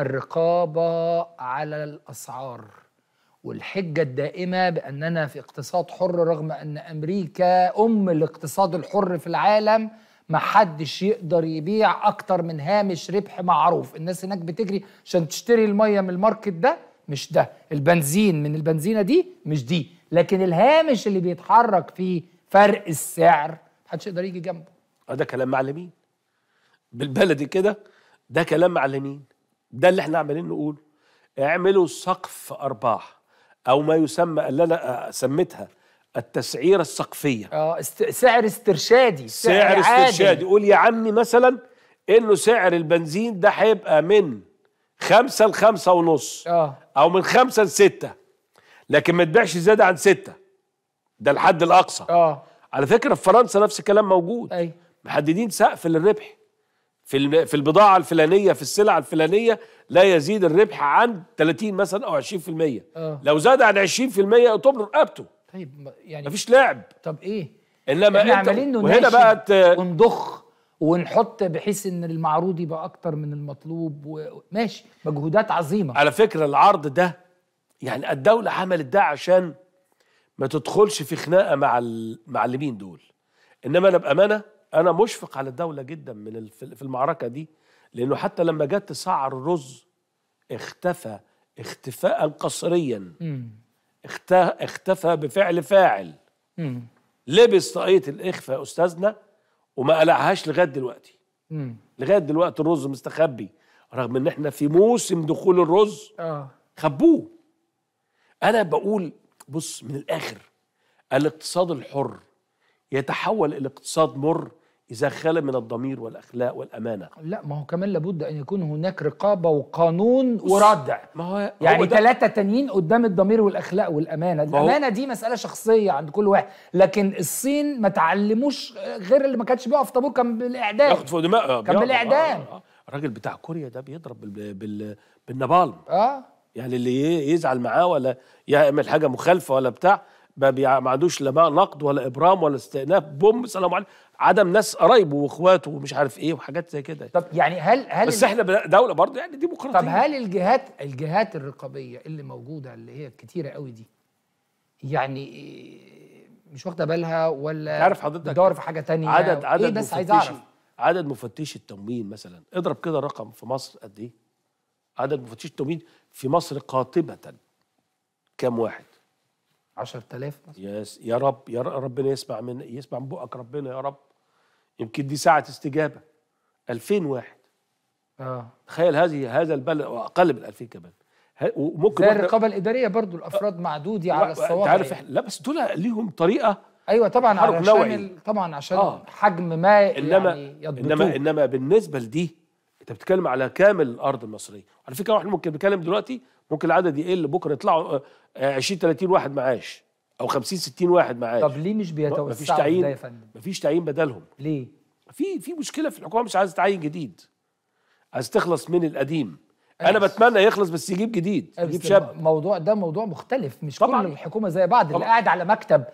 الرقابه على الاسعار والحجه الدائمه باننا في اقتصاد حر رغم ان امريكا ام الاقتصاد الحر في العالم ما حدش يقدر يبيع اكتر من هامش ربح معروف الناس هناك بتجري عشان تشتري الميه من الماركت ده مش ده البنزين من البنزينه دي مش دي لكن الهامش اللي بيتحرك فيه فرق السعر محدش يقدر يجي جنبه آه، ده كلام معلمين بالبلدي كده ده كلام معلمين ده اللي احنا عمالين نقوله اعملوا سقف ارباح او ما يسمى اللي انا سميتها التسعيره السقفيه اه است... سعر استرشادي سعر, سعر استرشادي قول يا عمي مثلا انه سعر البنزين ده هيبقى من خمسة لخمسة ونص اه او من خمسة لستة لكن ما تبيعش زيادة عن ستة ده الحد الاقصى اه على فكرة في فرنسا نفس الكلام موجود ايوه محددين سقف للربح في في البضاعه الفلانيه في السلعه الفلانيه لا يزيد الربح عن 30 مثلا او 20% آه. لو زاد عن 20% تمر رقبته طيب يعني مفيش لعب طب ايه انما احنا عمالين وهنا بقى ونضخ ونحط بحيث ان المعروض يبقى اكتر من المطلوب وماشي مجهودات عظيمه على فكره العرض ده يعني الدوله عملت ده عشان ما تدخلش في خناقه مع المعلمين دول انما انا بامانه انا مشفق على الدوله جدا من في المعركه دي لانه حتى لما جت سعر الرز اختفى اختفاء قصريا اختفى بفعل فاعل لبس طاقيه الاخفاء استاذنا وما قلعهاش لغايه دلوقتي لغايه دلوقتي الرز مستخبي رغم ان احنا في موسم دخول الرز آه. خبوه انا بقول بص من الاخر الاقتصاد الحر يتحول الى اقتصاد مر إذا خلى من الضمير والأخلاق والأمانة لا ما هو كمان لابد أن يكون هناك رقابة وقانون وردع ما هو يعني ثلاثة تانيين قدام الضمير والأخلاق والأمانة الأمانة دي مسألة شخصية عند كل واحد لكن الصين ما تعلموش غير اللي ما كانش بيقف طابور كان بالإعدام ياخد فوق دماغه كان بالإعدام آه، آه، آه. الراجل بتاع كوريا ده بيضرب بال... اه يعني اللي يزعل معاه ولا يعمل حاجة مخالفة ولا بتاع ما, بيع... ما عندوش لا نقد ولا ابرام ولا استئناف بوم سلام عليكم عدم ناس قرايبه واخواته ومش عارف ايه وحاجات زي كده طب يعني هل هل بس احنا دوله برضه يعني ديمقراطيه طب هل الجهات الجهات الرقابيه اللي موجوده اللي هي كتيره قوي دي يعني مش واخده بالها ولا عارف حضرتك بتدور في حاجه تانية عدد إيه عدد إيه بس عايز اعرف عدد مفتشي التموين مثلا اضرب كده رقم في مصر قد ايه عدد مفتشي التموين في مصر قاطبه كام واحد 10000 يس يا رب يا ربنا يسمع من يسمع من بقك ربنا يا رب يمكن دي ساعه استجابه 2000 واحد اه تخيل هذه هذا البلد واقل من 2000 كمان وممكن زي الرقابه الاداريه برضو الافراد معدوده على انت عارف لا بس دول ليهم طريقه ايوه طبعا عشان طبعا عشان آه. حجم ما انما يعني انما انما بالنسبه لدي انت بتتكلم على كامل الارض المصريه على فكره واحنا ممكن بيتكلم دلوقتي ممكن العدد يقل بكره يطلعوا 20 آه، 30 آه، واحد معاش او 50 60 واحد معاش طب ليه مش بيتوسعوا مفيش تعيين يا فندم مفيش تعيين بدلهم ليه في في مشكله في الحكومه مش عايزه تعين جديد عايز تخلص من القديم انا بتمنى يخلص بس يجيب جديد يجيب شاب الموضوع ده موضوع مختلف مش طبعًا. كل الحكومه زي بعض طبعًا. اللي قاعد على مكتب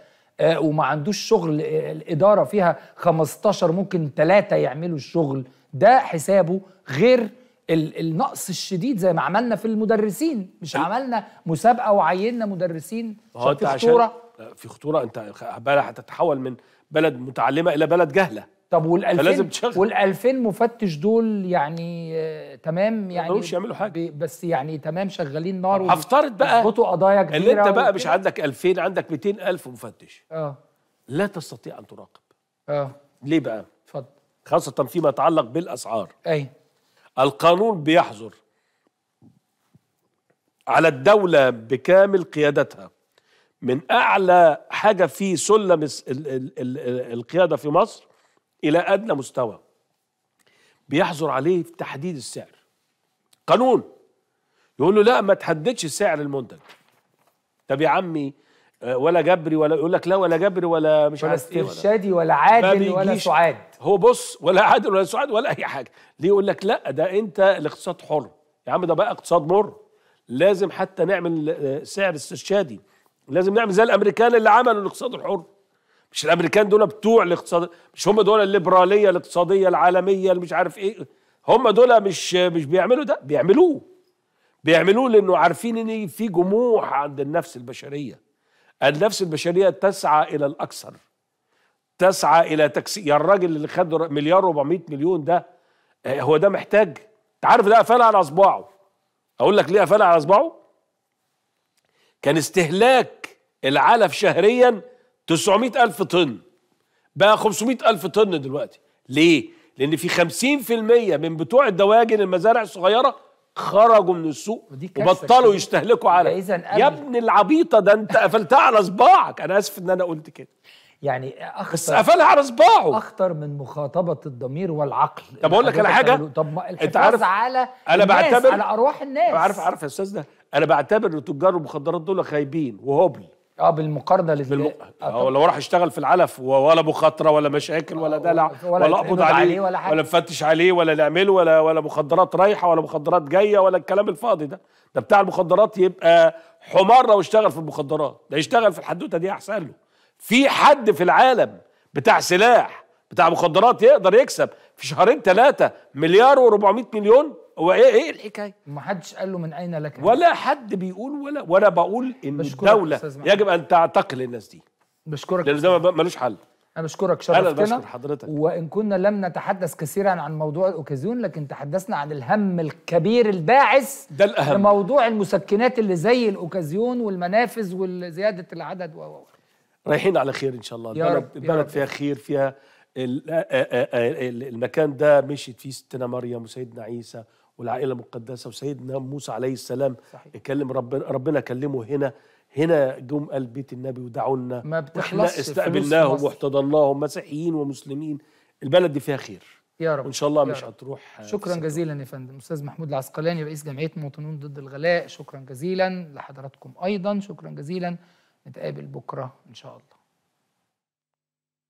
آه، وما عندوش شغل آه، الاداره فيها 15 ممكن ثلاثه يعملوا الشغل ده حسابه غير النقص الشديد زي ما عملنا في المدرسين مش إيه؟ عملنا مسابقه وعيننا مدرسين في خطوره في خطوره انت بلد هتتحول من بلد متعلمه الى بلد جهله طب وال 2000 وال 2000 مفتش دول يعني آه تمام يعني ما يعملوا حاجه بس يعني تمام شغالين نار هفترض بقى قضايا كبيره اللي انت بقى مش عندك 2000 عندك 200000 مفتش اه لا تستطيع ان تراقب اه ليه بقى؟ اتفضل خاصه فيما يتعلق بالاسعار اي القانون بيحظر على الدولة بكامل قيادتها من أعلى حاجة في سلم القيادة في مصر إلى أدنى مستوى بيحظر عليه في تحديد السعر قانون يقول له لا ما تحددش سعر المنتج طب يا عمي آه، ولا جبري ولا يقول لك لا ولا جبري ولا مش ولا عارف ايه استرشادي ولا عادل ولا سعاد هو بص ولا عادل ولا سعاد ولا اي حاجه ليه يقول لك لا ده انت الاقتصاد حر يا عم ده بقى اقتصاد مر لازم حتى نعمل آه، سعر استرشادي لازم نعمل زي الامريكان اللي عملوا الاقتصاد الحر مش الامريكان دول بتوع الاقتصاد مش هم دول الليبراليه الاقتصاديه العالميه اللي مش عارف ايه هم دول مش مش بيعملوا ده بيعملوه بيعملوه لانه عارفين ان في جموح عند النفس البشريه النفس البشريه تسعى الى الاكثر تسعى الى تكسير يا الراجل اللي خد مليار و400 مليون ده آه، هو ده محتاج انت عارف ده قفلها على اصبعه اقول لك ليه قفلها على اصبعه كان استهلاك العلف شهريا 900 ألف طن بقى 500 ألف طن دلوقتي ليه؟ لأن في 50% من بتوع الدواجن المزارع الصغيرة خرجوا من السوق وبطلوا يستهلكوا على يا ابن العبيطة ده أنت قفلتها على صباعك أنا آسف إن أنا قلت كده يعني أخطر بس قفلها على صباعه أخطر من مخاطبة الضمير والعقل طب أقول لك على حاجة طب أنت عارف على أنا بعتبر على أرواح الناس عارف عارف يا أستاذ ده أنا بعتبر إن تجار المخدرات دول خايبين وهبل اه بالمقارنه لل... بالم... آه, آه، لو راح يشتغل في العلف ولا مخاطره ولا مشاكل ولا دلع ولا, ولا اقبض عليه, عليه ولا حاجه ولا نفتش عليه ولا نعمله ولا ولا مخدرات رايحه ولا مخدرات جايه ولا الكلام الفاضي ده ده بتاع المخدرات يبقى حمار لو اشتغل في المخدرات ده يشتغل في الحدوته دي احسن له في حد في العالم بتاع سلاح بتاع مخدرات يقدر يكسب في شهرين ثلاثه مليار و400 مليون هو ايه ايه الحكايه؟ ما حدش قال له من اين لك ولا حد بيقول ولا ولا بقول ان الدوله يجب ان تعتقل الناس دي بشكرك لان ده ملوش حل انا بشكرك شرفتنا انا بشكر حضرتك وان كنا لم نتحدث كثيرا عن موضوع الاوكازيون لكن تحدثنا عن الهم الكبير الباعث ده الاهم موضوع المسكنات اللي زي الاوكازيون والمنافذ وزياده العدد و رايحين على خير ان شاء الله يا البلد, البلد فيها خير فيها المكان ده مشيت فيه ستنا مريم وسيدنا عيسى والعائله المقدسه وسيدنا موسى عليه السلام صحيح. كلم ربنا ربنا كلمه هنا هنا جم قال بيت النبي ودعونا ما بتخلصش استقبلناهم واحتضناهم مسيحيين ومسلمين البلد دي فيها خير يا رب وان شاء الله مش رب. هتروح شكرا جزيلا يا فندم استاذ محمود العسقلاني رئيس جمعيه مواطنون ضد الغلاء شكرا جزيلا لحضراتكم ايضا شكرا جزيلا نتقابل بكره ان شاء الله